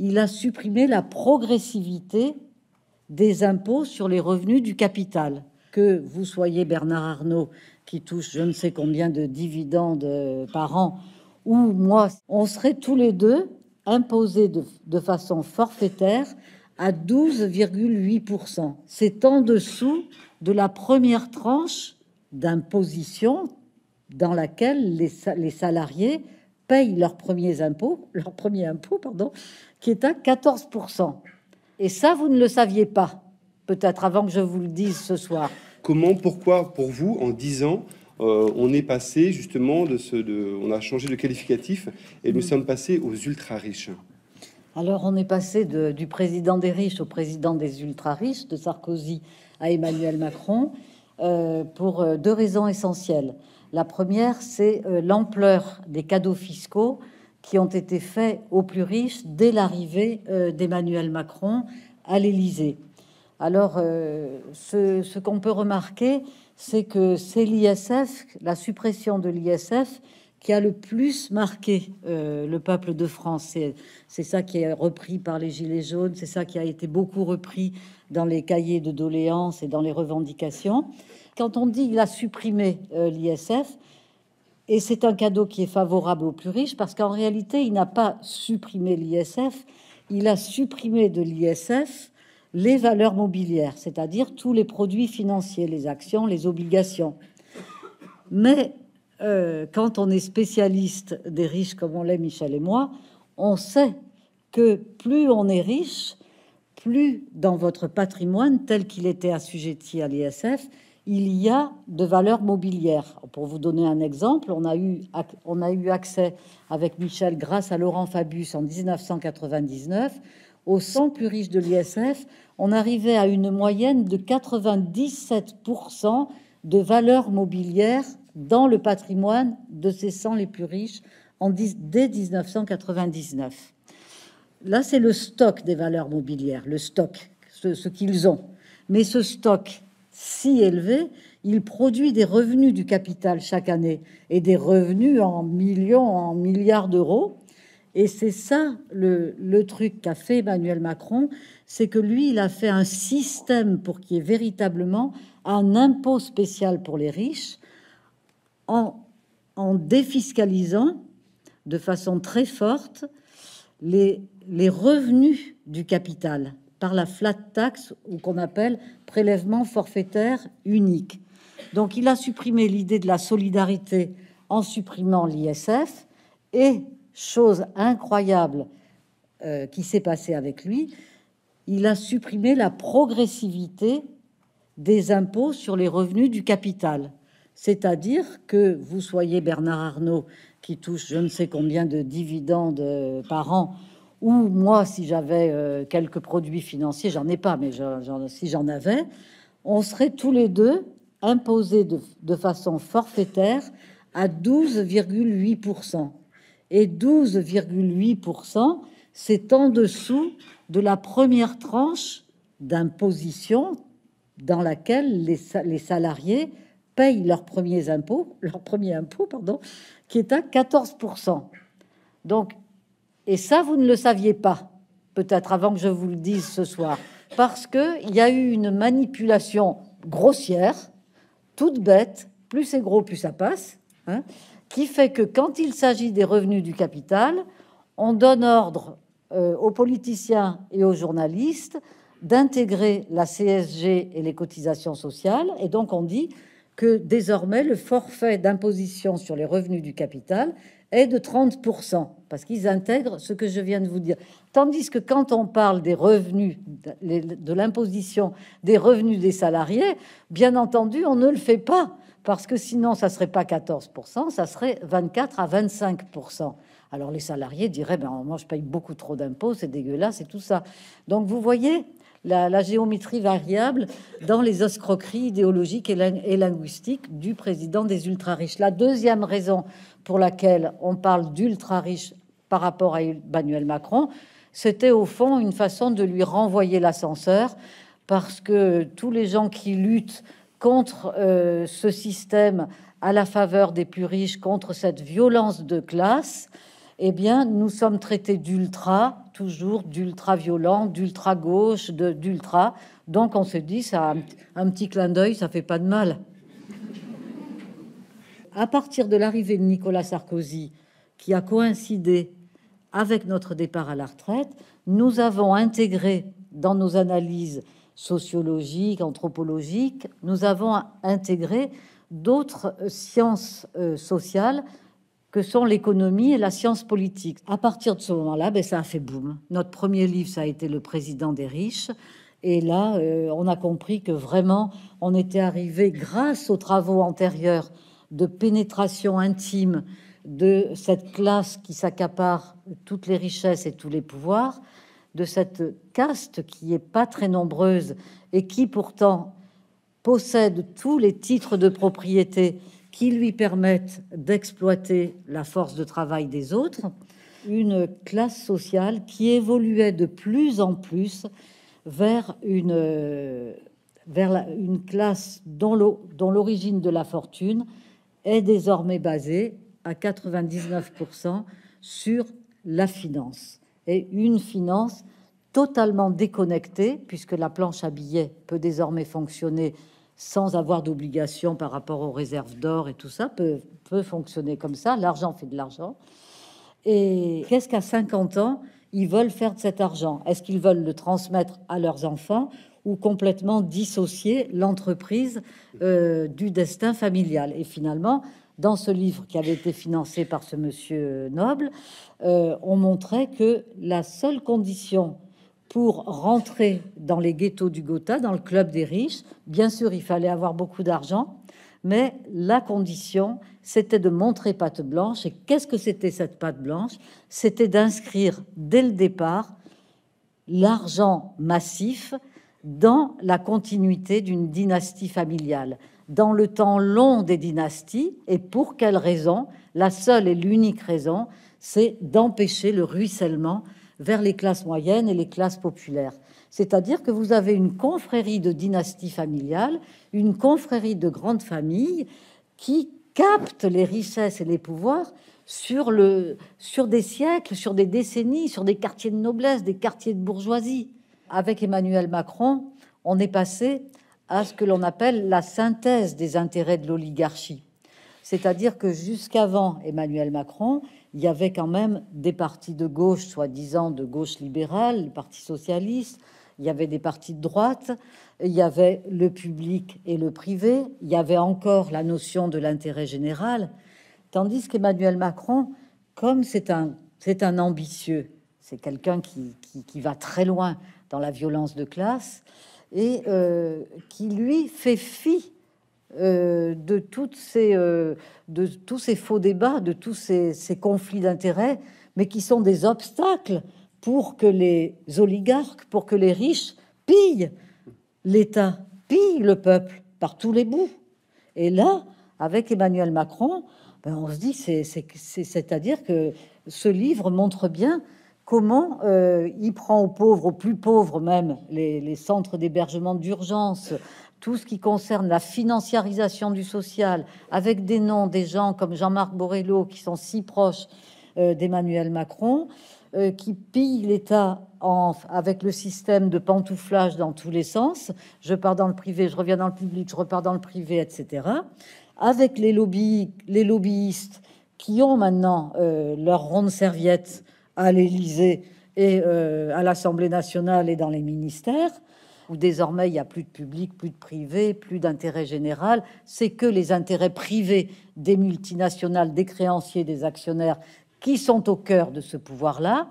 il a supprimé la progressivité des impôts sur les revenus du capital. Que vous soyez Bernard Arnault, qui touche je ne sais combien de dividendes euh, par an, ou moi, on serait tous les deux imposés de, façon forfaitaire à 12,8%. C'est en dessous de la première tranche d'imposition dans laquelle les, salariés payent leurs premiers impôts, leur premier impôt, pardon, qui est à 14%. Et ça, vous ne le saviez pas, peut-être avant que je vous le dise ce soir. Comment, pourquoi, pour vous, en 10 ans, euh, on est passé justement de ce, on a changé de qualificatif et nous mm. sommes passés aux ultra riches. Alors on est passé du président des riches au président des ultra riches, de Sarkozy à Emmanuel Macron, euh, pour euh, deux raisons essentielles. La première, c'est euh, l'ampleur des cadeaux fiscaux qui ont été faits aux plus riches dès l'arrivée euh, d'Emmanuel Macron à l'Élysée. Alors, euh, ce, ce qu'on peut remarquer, c'est que c'est l'ISF, la suppression de l'ISF, qui a le plus marqué euh, le peuple de France. C'est ça qui est repris par les Gilets jaunes, c'est ça qui a été beaucoup repris dans les cahiers de doléances et dans les revendications. Quand on dit qu'il a supprimé euh, l'ISF, et c'est un cadeau qui est favorable aux plus riches, parce qu'en réalité, il n'a pas supprimé l'ISF, il a supprimé de l'ISF les valeurs mobilières, c'est-à-dire tous les produits financiers, les actions, les obligations. Mais euh, quand on est spécialiste des riches comme on l'est Michel et moi, on sait que plus on est riche, plus dans votre patrimoine tel qu'il était assujetti à l'ISF, il y a de valeurs mobilières. Pour vous donner un exemple, on a eu, on a eu accès avec Michel, grâce à Laurent Fabius en 1999, aux 100 plus riches de l'ISF, on arrivait à une moyenne de 97% de valeurs mobilière dans le patrimoine de ces 100 les plus riches dès 1999. Là, c'est le stock des valeurs mobilières, le stock, ce, qu'ils ont. Mais ce stock si élevé, il produit des revenus du capital chaque année et des revenus en millions, en milliards d'euros. Et c'est ça le, le truc qu'a fait Emmanuel Macron, c'est que lui, il a fait un système pour qu'il y ait véritablement un impôt spécial pour les riches, en, défiscalisant de façon très forte les, revenus du capital par la flat tax ou qu'on appelle prélèvement forfaitaire unique. Donc il a supprimé l'idée de la solidarité en supprimant l'ISF et, chose incroyable euh, qui s'est passée avec lui, il a supprimé la progressivité des impôts sur les revenus du capital. C'est-à-dire que vous soyez Bernard Arnault qui touche je ne sais combien de dividendes euh, par an, ou moi, si j'avais euh, quelques produits financiers, j'en ai pas, mais si j'en avais, on serait tous les deux imposés de, façon forfaitaire à 12,8%. Et 12,8%, c'est en dessous de la première tranche d'imposition dans laquelle les salariés leurs premiers impôts, leur premier impôt, pardon, qui est à 14%. Donc, et ça, vous ne le saviez pas, peut-être avant que je vous le dise ce soir, parce qu'il y a eu une manipulation grossière, toute bête, plus c'est gros, plus ça passe, hein, qui fait que quand il s'agit des revenus du capital, on donne ordre euh, aux politiciens et aux journalistes d'intégrer la CSG et les cotisations sociales, et donc on dit que désormais le forfait d'imposition sur les revenus du capital est de 30%, parce qu'ils intègrent ce que je viens de vous dire. Tandis que quand on parle des revenus, de l'imposition des revenus des salariés, bien entendu, on ne le fait pas, parce que sinon, ça ne serait pas 14%, ça serait 24 à 25%. Alors les salariés diraient, ben, moi je paye beaucoup trop d'impôts, c'est dégueulasse et tout ça. Donc vous voyez, la, géométrie variable dans les escroqueries idéologiques et, linguistiques du président des ultra-riches. La deuxième raison pour laquelle on parle d'ultra-riches par rapport à Emmanuel Macron, c'était au fond une façon de lui renvoyer l'ascenseur, parce que tous les gens qui luttent contre euh, ce système à la faveur des plus riches, contre cette violence de classe, eh bien, nous sommes traités d'ultra, toujours d'ultra-violent, d'ultra-gauche, d'ultra. Donc on se dit, ça, un petit clin d'œil, ça fait pas de mal. À partir de l'arrivée de Nicolas Sarkozy, qui a coïncidé avec notre départ à la retraite, nous avons intégré dans nos analyses sociologiques, anthropologiques, nous avons intégré d'autres euh, sciences euh, sociales que sont l'économie et la science politique. À partir de ce moment-là, ben, ça a fait boom. Notre premier livre, ça a été Le président des riches. Et là, euh, on a compris que vraiment, on était arrivé, grâce aux travaux antérieurs de pénétration intime de cette classe qui s'accapare toutes les richesses et tous les pouvoirs, de cette caste qui n'est pas très nombreuse et qui pourtant possède tous les titres de propriété qui lui permettent d'exploiter la force de travail des autres, une classe sociale qui évoluait de plus en plus vers une, vers une classe dont l'origine de la fortune est désormais basée à 99% sur la finance. Et une finance totalement déconnectée, puisque la planche à billets peut désormais fonctionner sans avoir d'obligation par rapport aux réserves d'or et tout ça, peut, fonctionner comme ça. L'argent fait de l'argent. Et qu'est-ce qu'à 50 ans, ils veulent faire de cet argent Est-ce qu'ils veulent le transmettre à leurs enfants ou complètement dissocier l'entreprise euh, du destin familial Et finalement, dans ce livre qui avait été financé par ce monsieur Noble, euh, on montrait que la seule condition pour rentrer dans les ghettos du Gotha, dans le club des riches. Bien sûr, il fallait avoir beaucoup d'argent, mais la condition, c'était de montrer patte blanche. Et qu'est-ce que c'était cette patte blanche C'était d'inscrire dès le départ l'argent massif dans la continuité d'une dynastie familiale, dans le temps long des dynasties, et pour quelle raison La seule et l'unique raison, c'est d'empêcher le ruissellement vers les classes moyennes et les classes populaires. C'est-à-dire que vous avez une confrérie de dynastie familiale, une confrérie de grandes famille qui capte les richesses et les pouvoirs sur, le, sur des siècles, sur des décennies, sur des quartiers de noblesse, des quartiers de bourgeoisie. Avec Emmanuel Macron, on est passé à ce que l'on appelle la synthèse des intérêts de l'oligarchie. C'est-à-dire que jusqu'avant Emmanuel Macron, il y avait quand même des partis de gauche, soi-disant de gauche libérale, le Parti socialiste, il y avait des partis de droite, il y avait le public et le privé, il y avait encore la notion de l'intérêt général, tandis qu'Emmanuel Macron, comme c'est un, c'est un ambitieux, c'est quelqu'un qui, va très loin dans la violence de classe, et euh, qui lui fait fi euh, de, toutes euh, de tous ces faux débats, de tous ces, conflits d'intérêts, mais qui sont des obstacles pour que les oligarques, pour que les riches pillent l'État, pillent le peuple par tous les bouts. Et là, avec Emmanuel Macron, ben, on se dit, c'est-à-dire que ce livre montre bien comment euh, il prend aux pauvres, aux plus pauvres même, les, centres d'hébergement d'urgence, tout ce qui concerne la financiarisation du social, avec des noms des gens comme Jean-Marc Borello, qui sont si proches euh, d'Emmanuel Macron, euh, qui pille l'État avec le système de pantouflage dans tous les sens. Je pars dans le privé, je reviens dans le public, je repars dans le privé, etc. Avec les, les lobbyistes qui ont maintenant leur ronde serviette à l'Élysée et euh, à l'Assemblée nationale et dans les ministères, où désormais il n'y a plus de public, plus de privé, plus d'intérêt général, c'est que les intérêts privés des multinationales, des créanciers, des actionnaires, qui sont au cœur de ce pouvoir-là,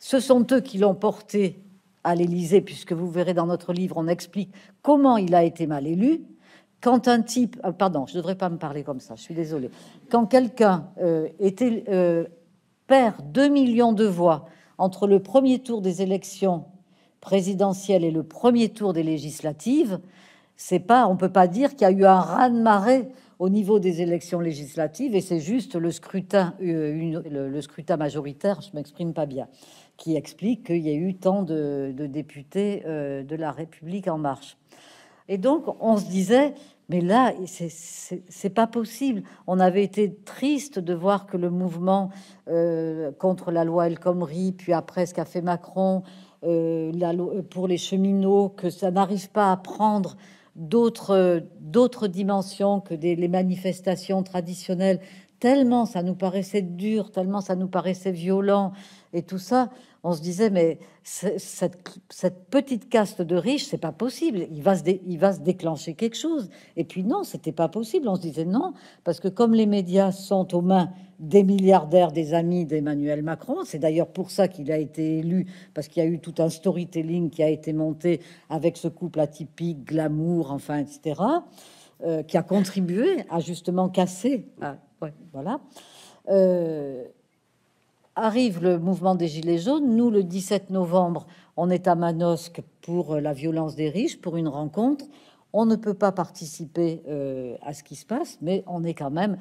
ce sont eux qui l'ont porté à l'Élysée, puisque vous verrez dans notre livre, on explique comment il a été mal élu. Quand un type, euh, pardon, je ne devrais pas me parler comme ça, je suis désolé. Quand quelqu'un euh, était perd 2 millions de voix entre le premier tour des élections présidentielles et le premier tour des législatives, c'est pas, on ne peut pas dire qu'il y a eu un raz-de-marée au niveau des élections législatives, et c'est juste le scrutin, euh, le, scrutin majoritaire, je m'exprime pas bien, qui explique qu'il y a eu tant de, députés euh, de la République en marche. Et donc, on se disait, mais là, c'est pas possible. On avait été triste de voir que le mouvement euh, contre la loi El Khomri, puis après ce qu'a fait Macron euh, pour les cheminots, que ça n'arrive pas à prendre d'autres dimensions que des, les manifestations traditionnelles. Tellement ça nous paraissait dur, tellement ça nous paraissait violent et tout ça on se disait, mais cette, petite caste de riches, c'est pas possible. Il va, se il va se déclencher quelque chose. Et puis non, c'était pas possible. On se disait non, parce que comme les médias sont aux mains des milliardaires, des amis d'Emmanuel Macron, c'est d'ailleurs pour ça qu'il a été élu, parce qu'il y a eu tout un storytelling qui a été monté avec ce couple atypique, glamour, enfin, etc., euh, qui a contribué à justement casser. Ah, voilà. Euh, arrive le mouvement des Gilets jaunes. Nous, le 17 novembre, on est à Manosque pour euh, la violence des riches, pour une rencontre. On ne peut pas participer euh, à ce qui se passe, mais on est quand même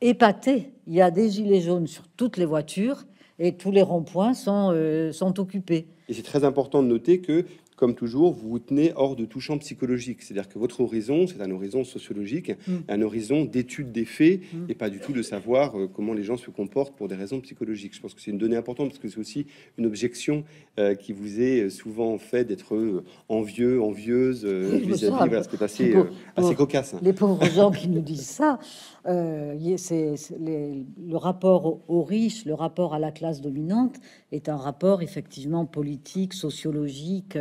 épaté. Il y a des Gilets jaunes sur toutes les voitures et tous les ronds-points sont, euh, sont occupés. Et c'est très important de noter que comme toujours, vous vous tenez hors de tout champ psychologique. C'est-à-dire que votre horizon, c'est un horizon sociologique, mm. un horizon d'étude des faits mm. et pas du tout de savoir euh, comment les gens se comportent pour des raisons psychologiques. Je pense que c'est une donnée importante parce que c'est aussi une objection euh, qui vous est euh, souvent faite d'être envieux, envieuse vis-à-vis. c'est assez, assez cocasse. Hein. Les pauvres gens qui nous disent ça, c'est le rapport aux riches, le rapport à la classe dominante est un rapport effectivement politique, sociologique.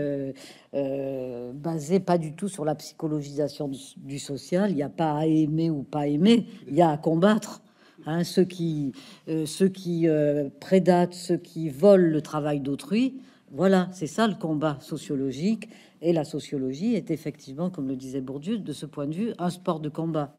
Euh, basé pas du tout sur la psychologisation du, social. Il n'y a pas à aimer ou pas aimer, il y a à combattre. Hein. ceux qui, euh, ceux qui euh, prédatent, ceux qui volent le travail d'autrui, voilà, c'est ça le combat sociologique. Et la sociologie est effectivement, comme le disait Bourdieu, de ce point de vue, un sport de combat.